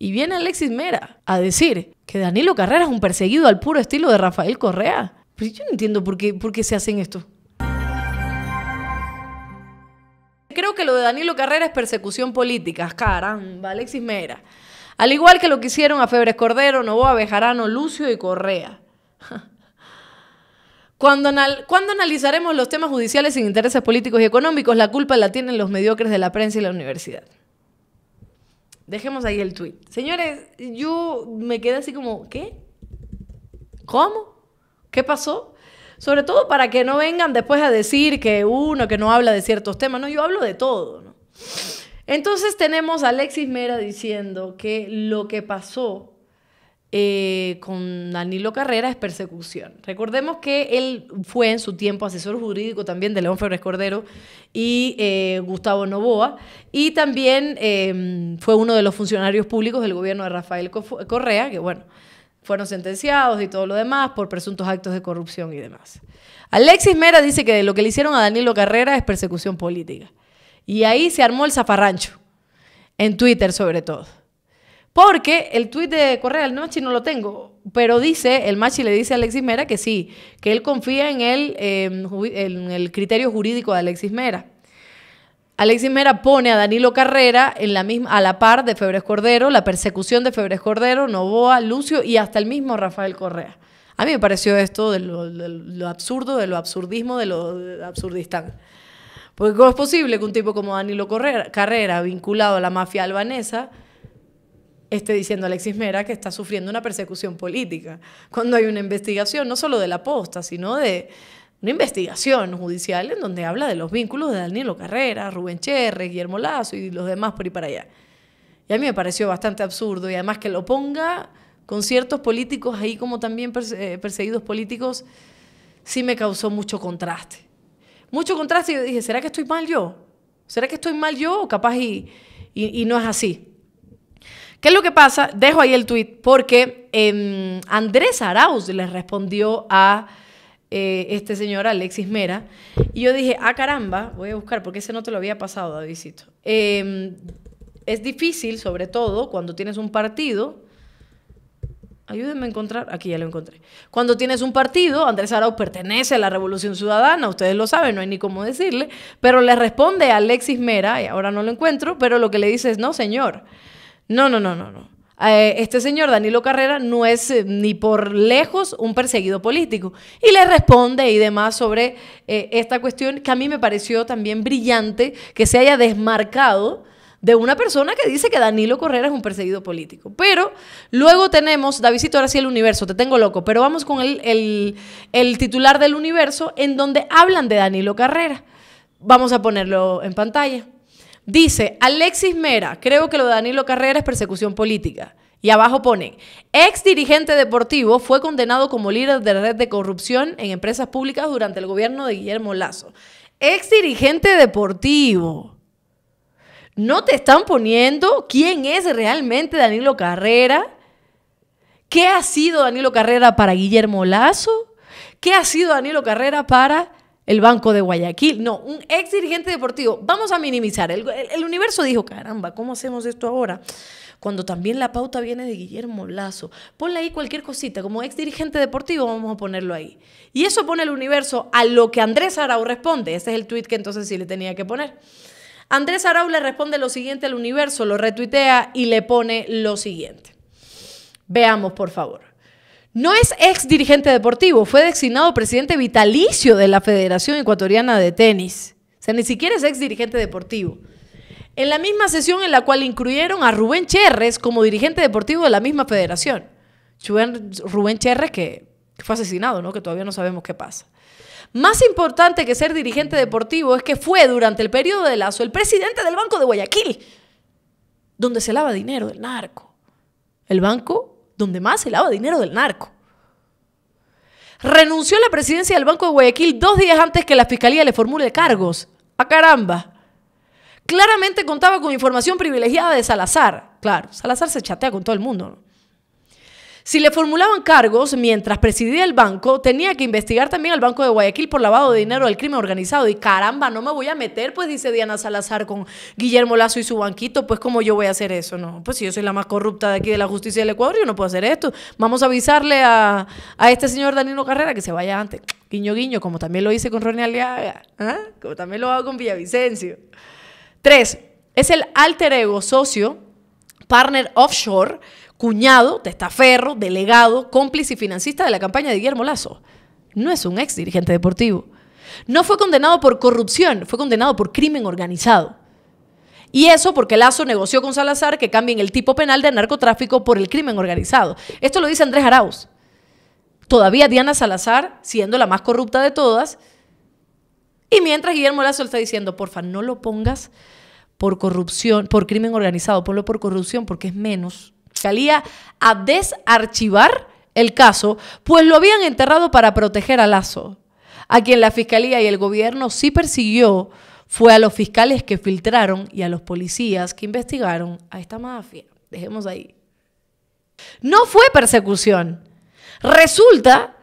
Y viene Alexis Mera a decir que Danilo Carrera es un perseguido al puro estilo de Rafael Correa. Pues yo no entiendo por qué, se hacen esto. Creo que lo de Danilo Carrera es persecución política. Caramba, Alexis Mera. Al igual que lo que hicieron a Febres Cordero, Novoa, Bejarano, Lucio y Correa. Cuando, cuando, analizaremos los temas judiciales sin intereses políticos y económicos, la culpa la tienen los mediocres de la prensa y la universidad. Dejemos ahí el tweet. Señores, yo me quedé así como, ¿qué? ¿Cómo? ¿Qué pasó? Sobre todo para que no vengan después a decir que uno que no habla de ciertos temas. No, yo hablo de todo. Entonces tenemos a Alexis Mera diciendo que lo que pasó eh, con Danilo Carrera es persecución. Recordemos que él fue en su tiempo asesor jurídico también de León Febres Cordero y eh, Gustavo Novoa, y también em, fue uno de los funcionarios públicos del gobierno de Rafael Correa, que bueno, fueron sentenciados y todo lo demás por presuntos actos de corrupción y demás. Alexis Mera dice que lo que le hicieron a Danilo Carrera es persecución política. Y ahí se armó el zafarrancho, en Twitter sobre todo. Porque el tuit de Correa el Machi no lo tengo, pero dice, el Machi le dice a Alexis Mera que sí, que él confía en el, em, en el criterio jurídico de Alexis Mera. Alexis Mera pone a Danilo Carrera en la misma, a la par de Febres Cordero, la persecución de Febres Cordero, Novoa, Lucio y hasta el mismo Rafael Correa. A mí me pareció esto de lo, absurdo, de lo absurdismo, de lo absurdistán. Porque ¿cómo es posible que un tipo como Danilo Carrera, vinculado a la mafia albanesa, esté diciendo Alexis Mera que está sufriendo una persecución política, cuando hay una investigación no solo de la posta, sino de una investigación judicial en donde habla de los vínculos de Danilo Carrera, Rubén Cherre, Guillermo Lazo y los demás por ahí para allá. Y a mí me pareció bastante absurdo y además que lo ponga con ciertos políticos ahí como también eh, perseguidos políticos, sí me causó mucho contraste. Mucho contraste y yo dije, ¿será que estoy mal yo? ¿Será que estoy mal yo o capaz y no es así? ¿Qué es lo que pasa? Dejo ahí el tweet porque em, Andrés Arauz le respondió a eh, este señor Alexis Mera y yo dije, ah caramba, voy a buscar porque ese no te lo había pasado, Davidito. Em, es difícil, sobre todo cuando tienes un partido. Ayúdenme a encontrar, aquí ya lo encontré. Cuando tienes un partido, Andrés Arauz pertenece a la Revolución Ciudadana, ustedes lo saben, no hay ni cómo decirle, pero le responde a Alexis Mera, y ahora no lo encuentro, pero lo que le dice es, no, señor, no, no, no, no, no. Eh, este señor Danilo Carrera no es eh, ni por lejos un perseguido político. Y le responde y demás sobre eh, esta cuestión que a mí me pareció también brillante que se haya desmarcado de una persona que dice que Danilo Carrera es un perseguido político. Pero luego tenemos, Davidito, ahora sí el universo, te tengo loco, pero vamos con el, el titular del universo en donde hablan de Danilo Carrera. Vamos a ponerlo en pantalla. Dice Alexis Mera, creo que lo de Danilo Carrera es persecución política. Y abajo pone, ex dirigente deportivo fue condenado como líder de red de corrupción en empresas públicas durante el gobierno de Guillermo Lazo. Ex dirigente deportivo. No te están poniendo quién es realmente Danilo Carrera. ¿Qué ha sido Danilo Carrera para Guillermo Lazo? ¿Qué ha sido Danilo Carrera para el Banco de Guayaquil, no, un ex dirigente deportivo. Vamos a minimizar. El, universo dijo, caramba, ¿cómo hacemos esto ahora? Cuando también la pauta viene de Guillermo Lazo. Ponle ahí cualquier cosita, como ex dirigente deportivo, vamos a ponerlo ahí. Y eso pone el universo a lo que Andrés Arau responde. Ese es el tweet que entonces sí le tenía que poner. Andrés Arau le responde lo siguiente al universo, lo retuitea y le pone lo siguiente. Veamos, por favor. No es ex dirigente deportivo, fue designado presidente vitalicio de la Federación Ecuatoriana de Tenis. O sea, ni siquiera es ex dirigente deportivo. En la misma sesión en la cual incluyeron a Rubén Cherres como dirigente deportivo de la misma federación. Rubén, Rubén que fue asesinado, ¿no? Que todavía no sabemos qué pasa. Más importante que ser dirigente deportivo es que fue durante el periodo de Lazo el presidente del Banco de Guayaquil, donde se lava dinero del narco. El banco donde más se lava dinero del narco. Renunció a la presidencia del Banco de Guayaquil dos días antes que la fiscalía le formule cargos. ¡A ah, caramba! Claramente contaba con información privilegiada de Salazar. Claro, Salazar se chatea con todo el mundo. ¿no? Si le formulaban cargos mientras presidía el banco, tenía que investigar también al Banco de Guayaquil por lavado de dinero del crimen organizado. Y caramba, no me voy a meter, pues dice Diana Salazar con Guillermo Lazo y su banquito, pues cómo yo voy a hacer eso, ¿no? Pues si yo soy la más corrupta de aquí de la justicia del Ecuador, yo no puedo hacer esto. Vamos a avisarle a, este señor Danilo Carrera que se vaya antes. Guiño, guiño, como también lo hice con Ronnie Aliaga, ¿ah? como también lo hago con Villavicencio. Tres, es el alter ego socio, partner offshore, cuñado, testaferro, delegado, cómplice y financista de la campaña de Guillermo Lazo. No es un ex dirigente deportivo. No fue condenado por corrupción, fue condenado por crimen organizado. Y eso porque Lazo negoció con Salazar que cambien el tipo penal de narcotráfico por el crimen organizado. Esto lo dice Andrés Arauz. Todavía Diana Salazar, siendo la más corrupta de todas, y mientras Guillermo Lazo está diciendo, porfa, no lo pongas por corrupción, por crimen organizado, ponlo por corrupción porque es menos Fiscalía a desarchivar el caso, pues lo habían enterrado para proteger a Lazo, a quien la Fiscalía y el gobierno sí persiguió fue a los fiscales que filtraron y a los policías que investigaron a esta mafia. Dejemos ahí. No fue persecución. Resulta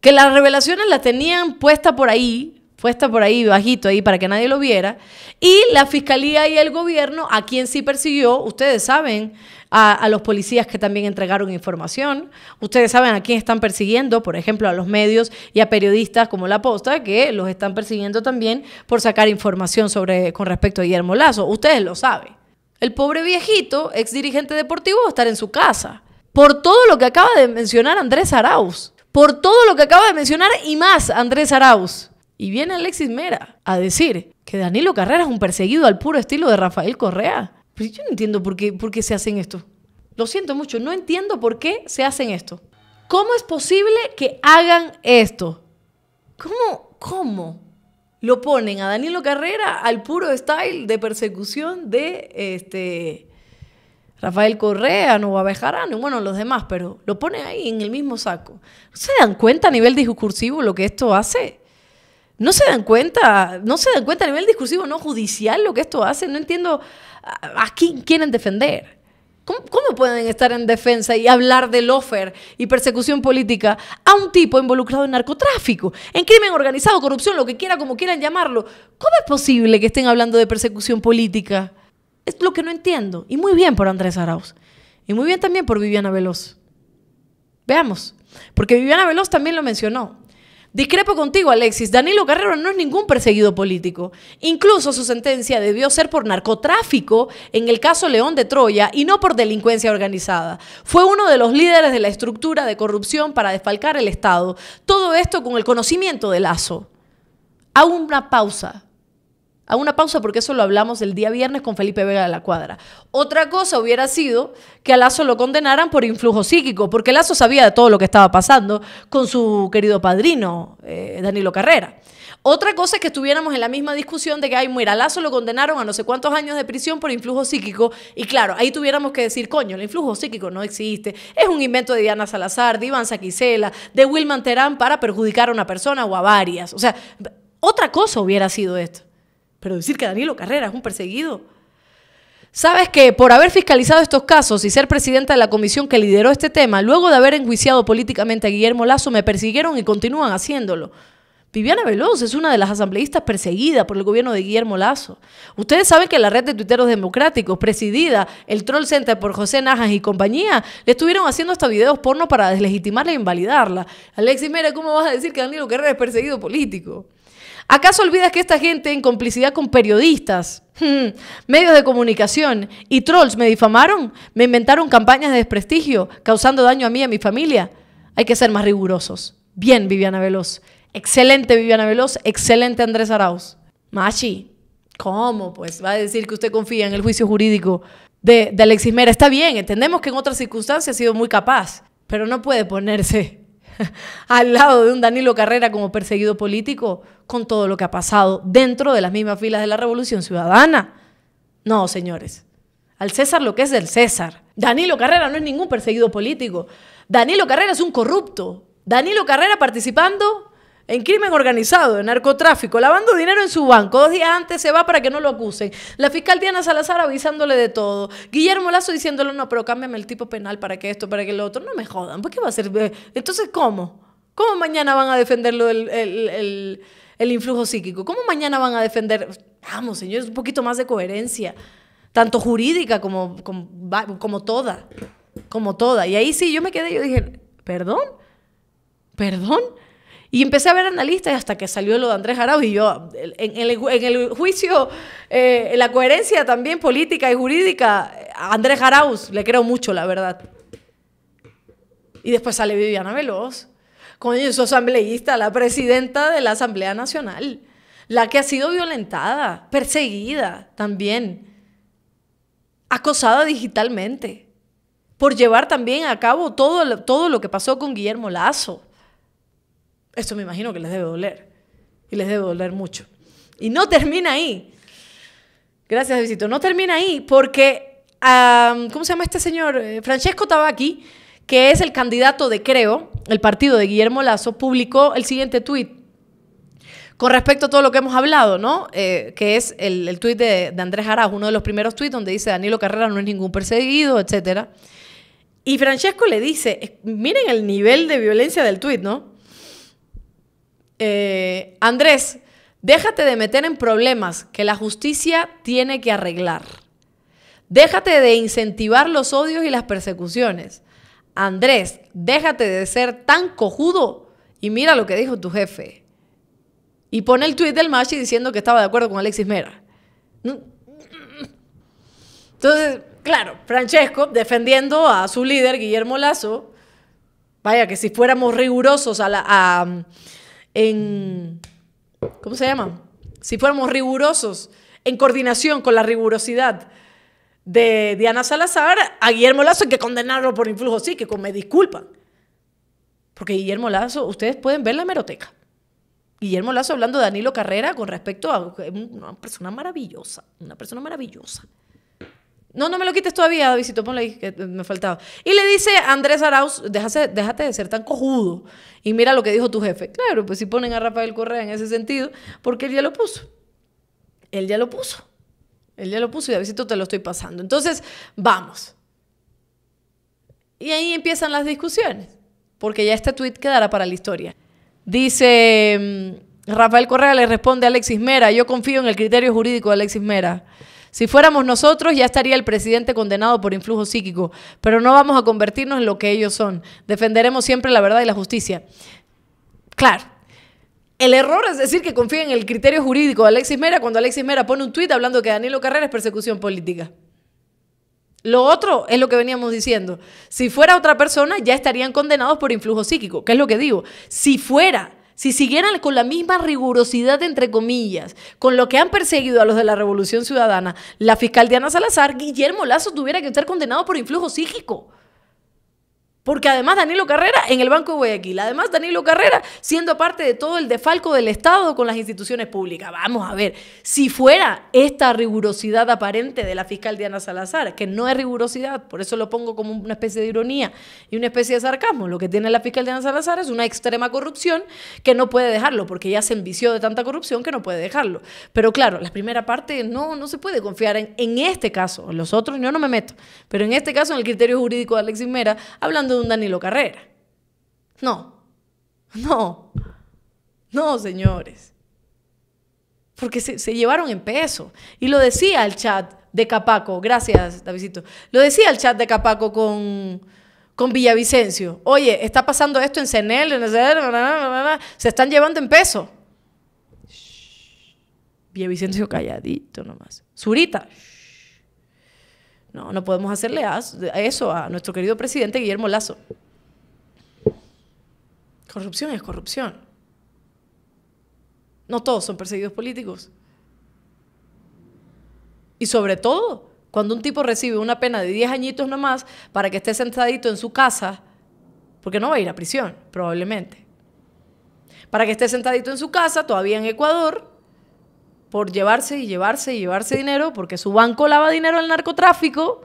que las revelaciones las tenían puesta por ahí, puesta por ahí, bajito ahí, para que nadie lo viera. Y la fiscalía y el gobierno, a quien sí persiguió, ustedes saben, a, los policías que también entregaron información. Ustedes saben a quién están persiguiendo, por ejemplo, a los medios y a periodistas como La Posta, que los están persiguiendo también por sacar información sobre, con respecto a Guillermo Lazo. Ustedes lo saben. El pobre viejito, ex dirigente deportivo, va a estar en su casa. Por todo lo que acaba de mencionar Andrés Arauz. Por todo lo que acaba de mencionar y más Andrés Arauz. Y viene Alexis Mera a decir que Danilo Carrera es un perseguido al puro estilo de Rafael Correa. Pero pues yo no entiendo por qué, por qué se hacen esto. Lo siento mucho, no entiendo por qué se hacen esto. ¿Cómo es posible que hagan esto? ¿Cómo? ¿Cómo? Lo ponen a Danilo Carrera al puro style de persecución de este, Rafael Correa, Nueva Bejarano y bueno, los demás, pero lo ponen ahí en el mismo saco. se dan cuenta a nivel discursivo lo que esto hace? no se dan cuenta, no se dan cuenta a nivel discursivo, no judicial, lo que esto hace. No entiendo a, quién quieren defender. ¿Cómo, pueden estar en defensa y hablar del lofer y persecución política a un tipo involucrado en narcotráfico, en crimen organizado, corrupción, lo que quiera, como quieran llamarlo? ¿Cómo es posible que estén hablando de persecución política? Es lo que no entiendo. Y muy bien por Andrés Arauz. Y muy bien también por Viviana Veloz. Veamos. Porque Viviana Veloz también lo mencionó. Discrepo contigo, Alexis. Danilo Carrero no es ningún perseguido político. Incluso su sentencia debió ser por narcotráfico en el caso León de Troya y no por delincuencia organizada. Fue uno de los líderes de la estructura de corrupción para desfalcar el Estado. Todo esto con el conocimiento de Lazo. A una pausa a una pausa porque eso lo hablamos el día viernes con Felipe Vega de la Cuadra. Otra cosa hubiera sido que a Lazo lo condenaran por influjo psíquico, porque Lazo sabía de todo lo que estaba pasando con su querido padrino, eh, Danilo Carrera. Otra cosa es que estuviéramos en la misma discusión de que, ay, mira, Lazo lo condenaron a no sé cuántos años de prisión por influjo psíquico. Y claro, ahí tuviéramos que decir, coño, el influjo psíquico no existe. Es un invento de Diana Salazar, de Iván Saquicela, de Wilman Terán para perjudicar a una persona o a varias. O sea, otra cosa hubiera sido esto. Pero decir que Danilo Carrera es un perseguido. ¿Sabes que por haber fiscalizado estos casos y ser presidenta de la comisión que lideró este tema, luego de haber enjuiciado políticamente a Guillermo Lazo, me persiguieron y continúan haciéndolo? Viviana Veloz es una de las asambleístas perseguidas por el gobierno de Guillermo Lazo. Ustedes saben que la red de tuiteros democráticos, presidida el Troll Center por José Najas y compañía, le estuvieron haciendo hasta videos porno para deslegitimarla e invalidarla. Alexis, mira, ¿cómo vas a decir que Danilo Carrera es perseguido político? ¿Acaso olvidas que esta gente, en complicidad con periodistas, hmm, medios de comunicación y trolls, me difamaron? ¿Me inventaron campañas de desprestigio, causando daño a mí y a mi familia? Hay que ser más rigurosos. Bien, Viviana Veloz. Excelente, Viviana Veloz. Excelente, Andrés Arauz. Machi, ¿cómo? Pues va a decir que usted confía en el juicio jurídico de, Alexis Mera. Está bien, entendemos que en otras circunstancias ha sido muy capaz, pero no puede ponerse al lado de un Danilo Carrera como perseguido político con todo lo que ha pasado dentro de las mismas filas de la Revolución Ciudadana. No, señores. Al César lo que es del César. Danilo Carrera no es ningún perseguido político. Danilo Carrera es un corrupto. Danilo Carrera participando en crimen organizado, en narcotráfico, lavando dinero en su banco. Dos días antes se va para que no lo acusen. La fiscal Diana Salazar avisándole de todo. Guillermo Lazo diciéndole, no, pero cámbiame el tipo penal para que esto, para que lo otro. No me jodan, pues ¿qué va a ser? Entonces, ¿cómo? ¿Cómo mañana van a defenderlo el, el, el, influjo psíquico? ¿Cómo mañana van a defender? Vamos, señores, un poquito más de coherencia, tanto jurídica como, como, como toda, como toda. Y ahí sí, yo me quedé, yo dije, perdón, perdón. Y empecé a ver analistas hasta que salió lo de Andrés Jaraus. y yo, en, el, juicio, eh, la coherencia también política y jurídica, a Andrés Jaraus le creo mucho, la verdad. Y después sale Viviana Veloz, con su asambleísta, la presidenta de la Asamblea Nacional, la que ha sido violentada, perseguida también, acosada digitalmente, por llevar también a cabo todo, todo lo que pasó con Guillermo Lazo esto me imagino que les debe doler. Y les debe doler mucho. Y no termina ahí. Gracias, Visito. No termina ahí porque, ¿cómo se llama este señor? Eh, Francesco Tabacchi, que es el candidato de Creo, el partido de Guillermo Lazo, publicó el siguiente tuit con respecto a todo lo que hemos hablado, ¿no? Eh, que es el, el tuit de, Andrés Jarás, uno de los primeros tuits donde dice Danilo Carrera no es ningún perseguido, etc. Y Francesco le dice, miren el nivel de violencia del tuit, ¿no? Eh, Andrés, déjate de meter en problemas que la justicia tiene que arreglar. Déjate de incentivar los odios y las persecuciones. Andrés, déjate de ser tan cojudo y mira lo que dijo tu jefe. Y pone el tuit del Machi diciendo que estaba de acuerdo con Alexis Mera. Entonces, claro, Francesco defendiendo a su líder, Guillermo Lazo. Vaya, que si fuéramos rigurosos a la, a, en, ¿cómo se llama? Si fuéramos rigurosos, en coordinación con la rigurosidad de Diana Salazar, a Guillermo Lazo hay que condenarlo por influjo psíquico, me disculpan. Porque Guillermo Lazo, ustedes pueden ver la meroteca. Guillermo Lazo hablando de Danilo Carrera con respecto a una persona maravillosa, una persona maravillosa. No, no me lo quites todavía, Davidito, ponle ahí, que me faltaba. Y le dice Andrés Arauz, déjate, déjate de ser tan cojudo y mira lo que dijo tu jefe. Claro, pues si ponen a Rafael Correa en ese sentido, porque él ya lo puso. Él ya lo puso. Él ya lo puso y Davidito te lo estoy pasando. Entonces, vamos. Y ahí empiezan las discusiones, porque ya este tuit quedará para la historia. Dice mm, Rafael Correa, le responde a Alexis Mera, yo confío en el criterio jurídico de Alexis Mera. Si fuéramos nosotros, ya estaría el presidente condenado por influjo psíquico, pero no vamos a convertirnos en lo que ellos son. Defenderemos siempre la verdad y la justicia. Claro. El error es decir que confíen en el criterio jurídico de Alexis Mera cuando Alexis Mera pone un tuit hablando que Danilo Carrera es persecución política. Lo otro es lo que veníamos diciendo. Si fuera otra persona, ya estarían condenados por influjo psíquico, ¿Qué es lo que digo. Si fuera si siguieran con la misma rigurosidad, entre comillas, con lo que han perseguido a los de la Revolución Ciudadana, la fiscal Diana Salazar, Guillermo Lazo tuviera que estar condenado por influjo psíquico. Porque además Danilo Carrera en el Banco de Guayaquil, además Danilo Carrera siendo parte de todo el defalco del Estado con las instituciones públicas. Vamos a ver, si fuera esta rigurosidad aparente de la fiscal Diana Salazar, que no es rigurosidad, por eso lo pongo como una especie de ironía y una especie de sarcasmo, lo que tiene la fiscal Diana Salazar es una extrema corrupción que no puede dejarlo, porque ya se envició de tanta corrupción que no puede dejarlo. Pero claro, la primera parte no, no se puede confiar en, en este caso, los otros yo no me meto, pero en este caso en el criterio jurídico de Alexis Mera, hablando de un Danilo Carrera. No, no, no, señores. Porque se, llevaron en peso. Y lo decía el chat de Capaco, gracias, Davidito. Lo decía el chat de Capaco con, Villavicencio. Oye, está pasando esto en CENEL, en se están llevando en peso. Villavicencio calladito nomás. Zurita. No, no podemos hacerle eso a nuestro querido presidente Guillermo Lazo. Corrupción es corrupción. No todos son perseguidos políticos. Y sobre todo, cuando un tipo recibe una pena de 10 añitos nomás para que esté sentadito en su casa, porque no va a ir a prisión, probablemente. Para que esté sentadito en su casa, todavía en Ecuador, por llevarse y llevarse y llevarse dinero, porque su banco lava dinero al narcotráfico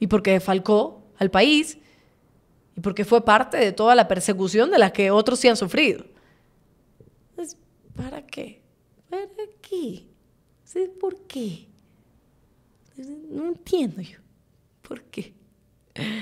y porque defalcó al país y porque fue parte de toda la persecución de la que otros se han sufrido. ¿Para qué? ¿Para qué? ¿Por qué? No entiendo yo. ¿Por qué?